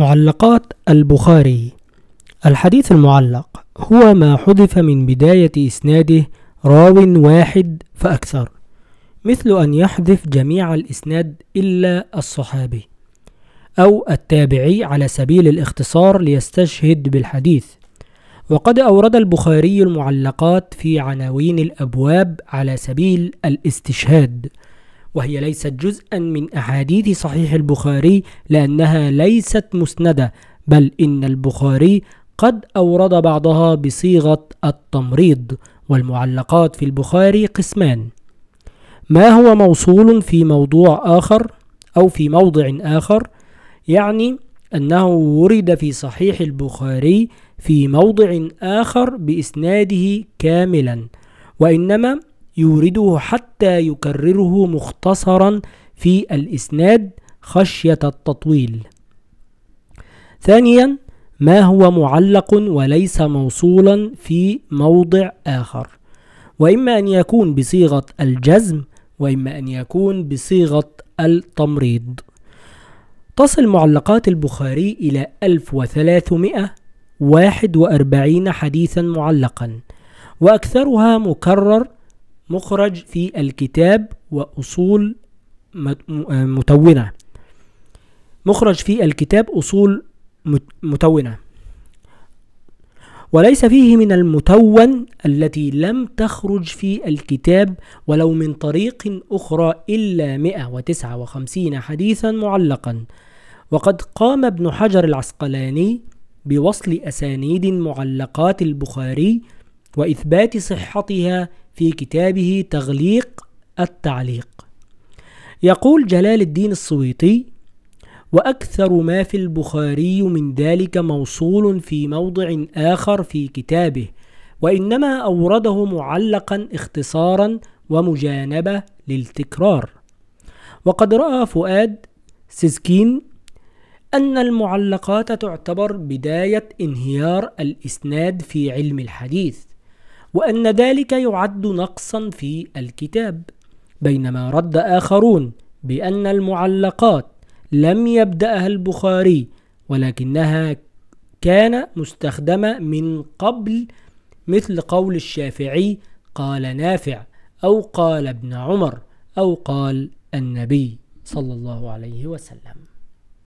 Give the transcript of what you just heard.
معلقات البخاري الحديث المعلق هو ما حذف من بداية إسناده راو واحد فأكثر مثل أن يحذف جميع الإسناد إلا الصحابي أو التابعي على سبيل الاختصار ليستشهد بالحديث وقد أورد البخاري المعلقات في عناوين الأبواب على سبيل الاستشهاد وهي ليست جزءا من أحاديث صحيح البخاري لأنها ليست مسندة بل إن البخاري قد أورد بعضها بصيغة التمريض والمعلقات في البخاري قسمان ما هو موصول في موضوع آخر أو في موضع آخر يعني أنه ورد في صحيح البخاري في موضع آخر بإسناده كاملا وإنما يورده حتى يكرره مختصرا في الإسناد خشية التطويل ثانيا ما هو معلق وليس موصولا في موضع آخر وإما أن يكون بصيغة الجزم وإما أن يكون بصيغة التمريض تصل معلقات البخاري إلى 1341 حديثا معلقا وأكثرها مكرر مخرج في الكتاب وأصول آه، متونة مخرج في الكتاب أصول متونة وليس فيه من المتون التي لم تخرج في الكتاب ولو من طريق أخرى إلا 159 حديثا معلقا وقد قام ابن حجر العسقلاني بوصل أسانيد معلقات البخاري وإثبات صحتها في كتابه تغليق التعليق يقول جلال الدين السويطي وأكثر ما في البخاري من ذلك موصول في موضع آخر في كتابه وإنما أورده معلقا اختصارا ومجانبة للتكرار وقد رأى فؤاد سيسكين أن المعلقات تعتبر بداية انهيار الإسناد في علم الحديث وأن ذلك يعد نقصا في الكتاب بينما رد آخرون بأن المعلقات لم يبدأها البخاري ولكنها كان مستخدمة من قبل مثل قول الشافعي قال نافع أو قال ابن عمر أو قال النبي صلى الله عليه وسلم